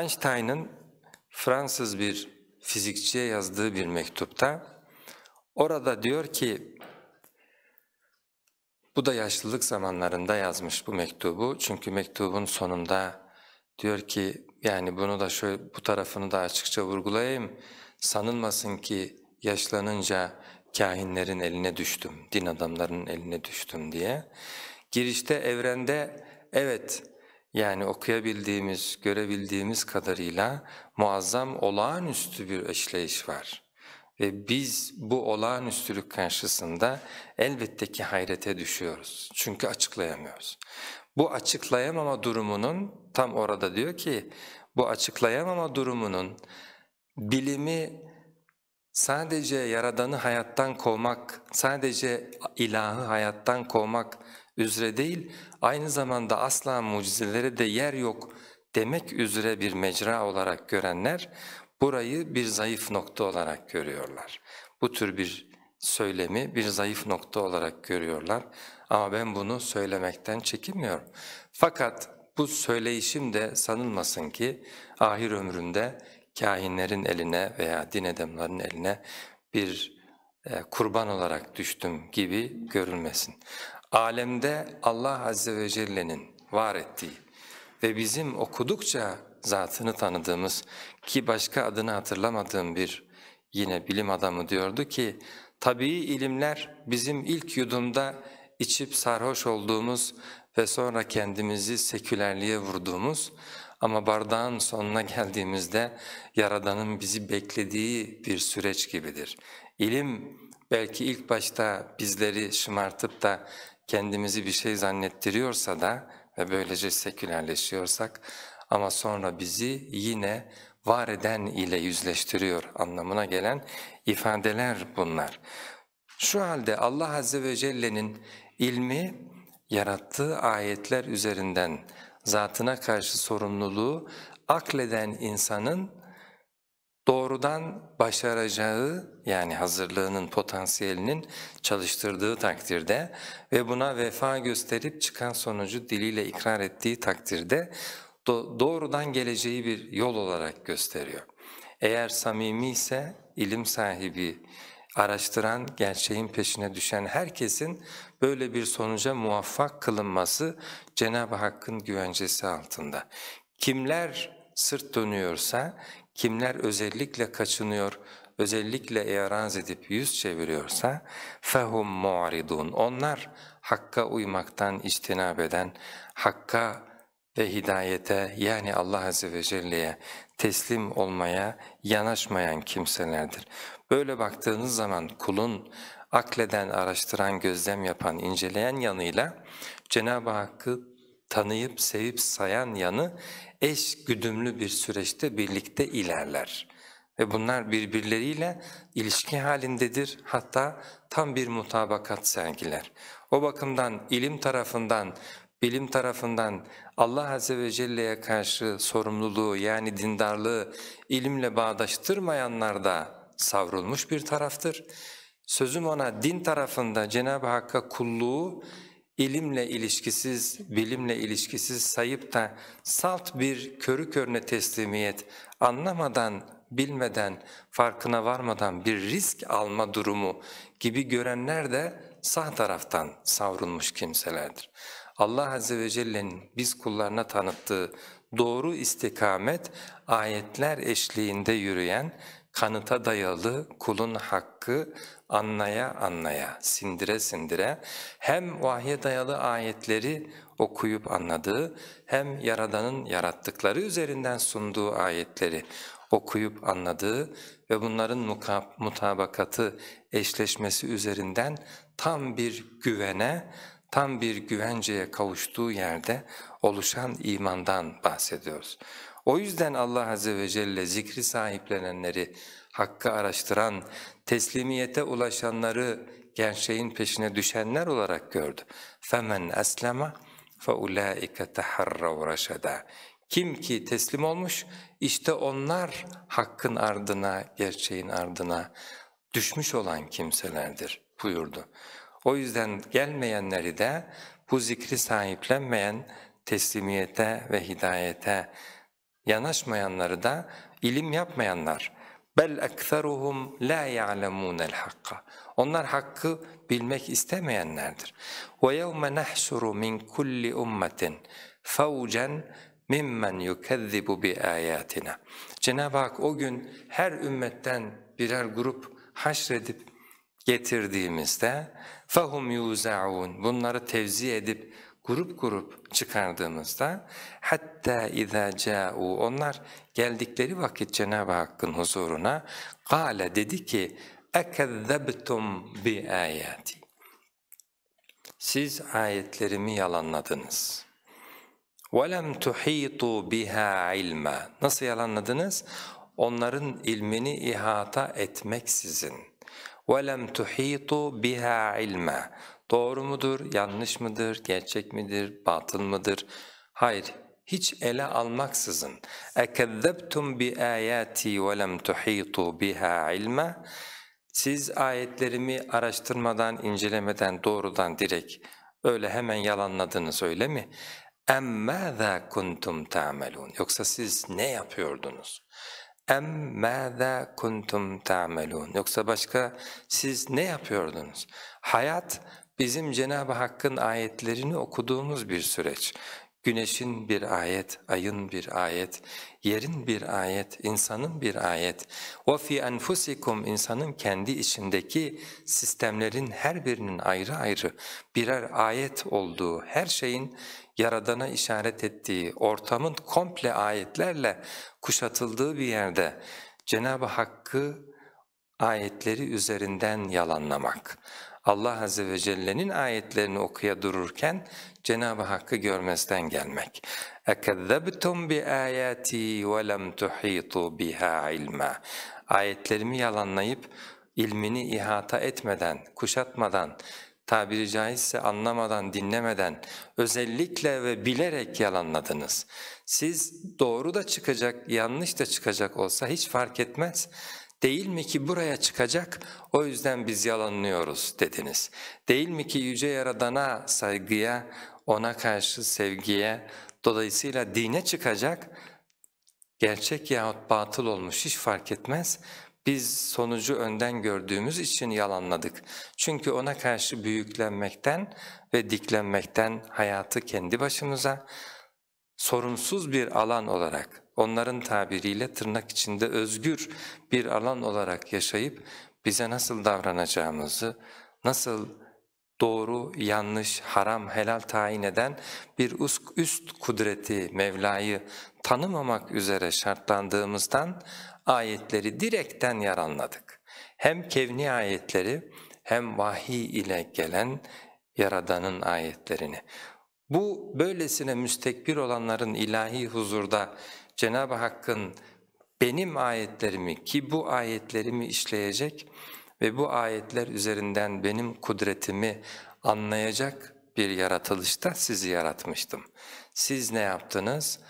Einstein'ın Fransız bir fizikçiye yazdığı bir mektupta orada diyor ki bu da yaşlılık zamanlarında yazmış bu mektubu çünkü mektubun sonunda diyor ki yani bunu da şöyle bu tarafını da açıkça vurgulayayım sanılmasın ki yaşlanınca kahinlerin eline düştüm, din adamlarının eline düştüm diye. Girişte evrende evet yani okuyabildiğimiz, görebildiğimiz kadarıyla muazzam olağanüstü bir eşleyiş var. Ve biz bu olağanüstülük karşısında elbette ki hayrete düşüyoruz. Çünkü açıklayamıyoruz. Bu açıklayamama durumunun tam orada diyor ki bu açıklayamama durumunun bilimi sadece yaradanı hayattan kovmak, sadece ilahı hayattan kovmak üzere değil, aynı zamanda asla mucizelere de yer yok demek üzere bir mecra olarak görenler, burayı bir zayıf nokta olarak görüyorlar. Bu tür bir söylemi bir zayıf nokta olarak görüyorlar ama ben bunu söylemekten çekinmiyorum. Fakat bu söyleyişim de sanılmasın ki ahir ömründe kâhinlerin eline veya din adamlarının eline bir e, kurban olarak düştüm gibi görülmesin alemde Allah Azze ve Celle'nin var ettiği ve bizim okudukça zatını tanıdığımız ki başka adını hatırlamadığım bir yine bilim adamı diyordu ki, tabii ilimler bizim ilk yudumda içip sarhoş olduğumuz ve sonra kendimizi sekülerliğe vurduğumuz ama bardağın sonuna geldiğimizde Yaradan'ın bizi beklediği bir süreç gibidir. İlim belki ilk başta bizleri şımartıp da kendimizi bir şey zannettiriyorsa da ve böylece sekülerleşiyorsak ama sonra bizi yine var eden ile yüzleştiriyor anlamına gelen ifadeler bunlar. Şu halde Allah Azze ve Celle'nin ilmi yarattığı ayetler üzerinden zatına karşı sorumluluğu akleden insanın doğrudan başaracağı yani hazırlığının potansiyelinin çalıştırdığı takdirde ve buna vefa gösterip çıkan sonucu diliyle ikrar ettiği takdirde doğrudan geleceği bir yol olarak gösteriyor. Eğer samimi ise ilim sahibi, araştıran, gerçeğin peşine düşen herkesin böyle bir sonuca muvaffak kılınması Cenab-ı Hakk'ın güvencesi altında. Kimler sırt dönüyorsa, kimler özellikle kaçınıyor, özellikle eyaraz edip yüz çeviriyorsa fehum muaridun. Onlar hakka uymaktan içtinab eden, hakka ve hidayete yani Allah Azze ve Celle'ye teslim olmaya yanaşmayan kimselerdir. Böyle baktığınız zaman kulun akleden, araştıran, gözlem yapan, inceleyen yanıyla Cenab-ı Hakk'ı tanıyıp sevip sayan yanı eş güdümlü bir süreçte birlikte ilerler. Ve bunlar birbirleriyle ilişki halindedir hatta tam bir mutabakat sergiler. O bakımdan ilim tarafından, bilim tarafından Allah Azze ve Celle'ye karşı sorumluluğu yani dindarlığı ilimle bağdaştırmayanlar da savrulmuş bir taraftır. Sözüm ona din tarafında Cenab-ı Hakk'a kulluğu ilimle ilişkisiz, bilimle ilişkisiz sayıp da salt bir körü körüne teslimiyet, anlamadan, bilmeden, farkına varmadan bir risk alma durumu gibi görenler de sağ taraftan savrulmuş kimselerdir. Allah Azze ve Celle'nin biz kullarına tanıttığı doğru istikamet ayetler eşliğinde yürüyen kanıta dayalı kulun hakkı anlaya anlaya, sindire sindire hem vahye dayalı ayetleri okuyup anladığı hem Yaradan'ın yarattıkları üzerinden sunduğu ayetleri okuyup anladığı ve bunların mutabakatı eşleşmesi üzerinden tam bir güvene, tam bir güvenceye kavuştuğu yerde oluşan imandan bahsediyoruz. O yüzden Allah Azze ve Celle zikri sahiplenenleri, hakkı araştıran, teslimiyete ulaşanları gerçeğin peşine düşenler olarak gördü. فَمَنْ أَسْلَمَ فَاُولَٰئِكَ تَحَرَّوْ رَشَدًا Kim ki teslim olmuş, işte onlar hakkın ardına, gerçeğin ardına düşmüş olan kimselerdir buyurdu. O yüzden gelmeyenleri de bu zikri sahiplenmeyen teslimiyete ve hidayete Yanaşmayanları da ilim yapmayanlar. Bel ekseruhum la ya'lemunel hakka. Onlar hakkı bilmek istemeyenlerdir. Ve yevme nahşuru min kulli ummetin fawjan mimmen yukezzibu bi ayatina. Cenab-ı Hak o gün her ümmetten birer grup haşredip getirdiğimizde fahum yuzaun bunları tevzi edip grup grup çıkardığımızda hatta izâ câû onlar geldikleri vakit Cenab-ı Hakk'ın huzuruna kâle dedi ki ekezzebtum bi ayati siz ayetlerimi yalanladınız. وَلَمْ تُح۪يطُوا biha ilma. Nasıl yalanladınız? Onların ilmini ihata etmeksizin. وَلَمْ تُح۪يطُوا biha ilma. Doğru mudur, yanlış mıdır, gerçek midir, batıl mıdır? Hayır, hiç ele almaksızın. اَكَذَّبْتُمْ بِآيَاتِي وَلَمْ تُحِيطُوا بِهَا عِلْمًا Siz ayetlerimi araştırmadan, incelemeden, doğrudan direkt öyle hemen yalanladınız öyle mi? اَمَّاذَا kuntum تَعْمَلُونَ Yoksa siz ne yapıyordunuz? اَمَّاذَا kuntum تَعْمَلُونَ Yoksa başka siz ne yapıyordunuz? Hayat bizim Cenab-ı Hakk'ın ayetlerini okuduğumuz bir süreç. Güneşin bir ayet, ayın bir ayet, yerin bir ayet, insanın bir ayet. O وَفِي أَنْفُسِكُمْ insanın kendi içindeki sistemlerin her birinin ayrı ayrı birer ayet olduğu, her şeyin Yaradan'a işaret ettiği, ortamın komple ayetlerle kuşatıldığı bir yerde Cenab-ı Hakk'ı ayetleri üzerinden yalanlamak, Allah Azze ve Celle'nin ayetlerini okuya dururken Cenab-ı Hakk'ı görmezden gelmek. اَكَذَّبْتُمْ بِآيَاتِي وَلَمْ تُحِيطُوا بِهَا ilma. Ayetlerimi yalanlayıp ilmini ihata etmeden, kuşatmadan, tabiri caizse anlamadan, dinlemeden, özellikle ve bilerek yalanladınız. Siz doğru da çıkacak, yanlış da çıkacak olsa hiç fark etmez. Değil mi ki buraya çıkacak o yüzden biz yalanlıyoruz dediniz. Değil mi ki yüce yaradana saygıya, ona karşı sevgiye, dolayısıyla dine çıkacak gerçek yahut batıl olmuş hiç fark etmez. Biz sonucu önden gördüğümüz için yalanladık. Çünkü ona karşı büyüklenmekten ve diklenmekten hayatı kendi başımıza, sorumsuz bir alan olarak, onların tabiriyle tırnak içinde özgür bir alan olarak yaşayıp bize nasıl davranacağımızı, nasıl doğru, yanlış, haram, helal tayin eden bir üst kudreti, Mevla'yı tanımamak üzere şartlandığımızdan ayetleri direkten yaranladık. Hem kevni ayetleri hem vahiy ile gelen Yaradan'ın ayetlerini. Bu böylesine müstekbir olanların ilahi huzurda Cenab-ı Hakk'ın benim ayetlerimi ki bu ayetlerimi işleyecek ve bu ayetler üzerinden benim kudretimi anlayacak bir yaratılışta sizi yaratmıştım. Siz ne yaptınız?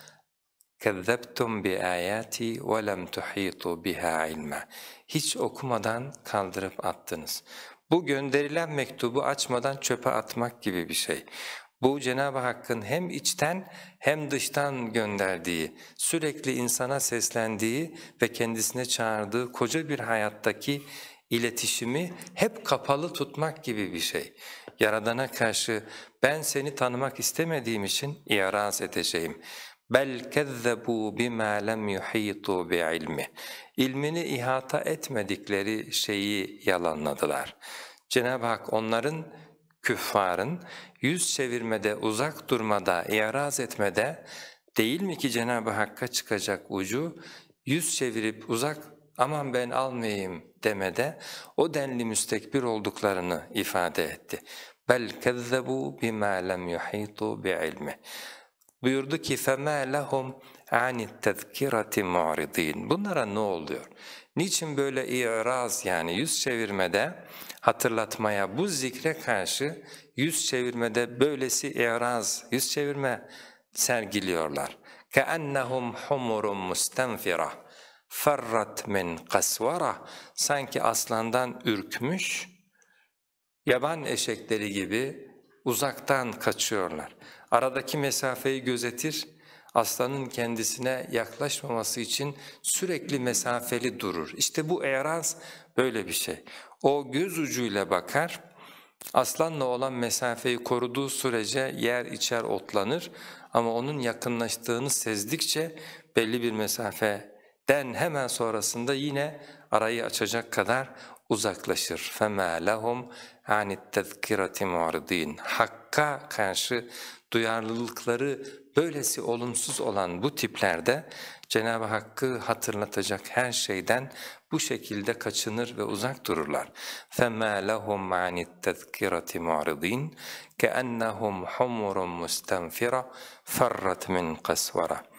كَذَّبْتُمْ بِآيَاتِي وَلَمْ تُحِيطُوا بِهَا عِلْمًا Hiç okumadan kaldırıp attınız. Bu gönderilen mektubu açmadan çöpe atmak gibi bir şey. Bu Cenab-ı Hakk'ın hem içten hem dıştan gönderdiği, sürekli insana seslendiği ve kendisine çağırdığı koca bir hayattaki iletişimi hep kapalı tutmak gibi bir şey. Yaradana karşı ben seni tanımak istemediğim için iaraz edeceğim. Bel kezzebu bima lem yuhitu bi ilmi. İlmini ihata etmedikleri şeyi yalanladılar. Cenab-ı Hak onların küffarın yüz çevirmede, uzak durmada, iaraz etmede değil mi ki Cenab-ı Hakk'a çıkacak ucu yüz çevirip uzak aman ben almayayım demede o denli müstekbir olduklarını ifade etti. Belkezzebu bima lem yuhitu bi ilmi buyurdu ki فَمَا لَهُمْ عَنِ التَّذْكِرَةِ مُعْرِضِينَ Bunlara ne oluyor? Niçin böyle i'raz yani yüz çevirmede hatırlatmaya, bu zikre karşı yüz çevirmede böylesi i'raz, yüz çevirme sergiliyorlar. كَأَنَّهُمْ حُمُرٌ مُسْتَنْفِرَةٌ فَرَّتْ مِنْ قَسْوَرَةٌ Sanki aslandan ürkmüş, yaban eşekleri gibi uzaktan kaçıyorlar. Aradaki mesafeyi gözetir, aslanın kendisine yaklaşmaması için sürekli mesafeli durur. İşte bu eraz böyle bir şey. O göz ucuyla bakar, aslanla olan mesafeyi koruduğu sürece yer içer otlanır ama onun yakınlaştığını sezdikçe belli bir mesafeden hemen sonrasında yine arayı açacak kadar uzaklaşır. فَمَا لَهُمْ عَنِ التَّذْكِرَةِ مُعْرِض۪ينَ Hakka karşı duyarlılıkları böylesi olumsuz olan bu tiplerde Cenab-ı Hakk'ı hatırlatacak her şeyden bu şekilde kaçınır ve uzak dururlar. فَمَا لَهُمْ عَنِ التَّذْكِرَةِ مُعْرِض۪ينَ كَأَنَّهُمْ حُمُرٌ مُسْتَنْفِرَةٌ فَرَّتْ مِنْ قَسْوَرَةٌ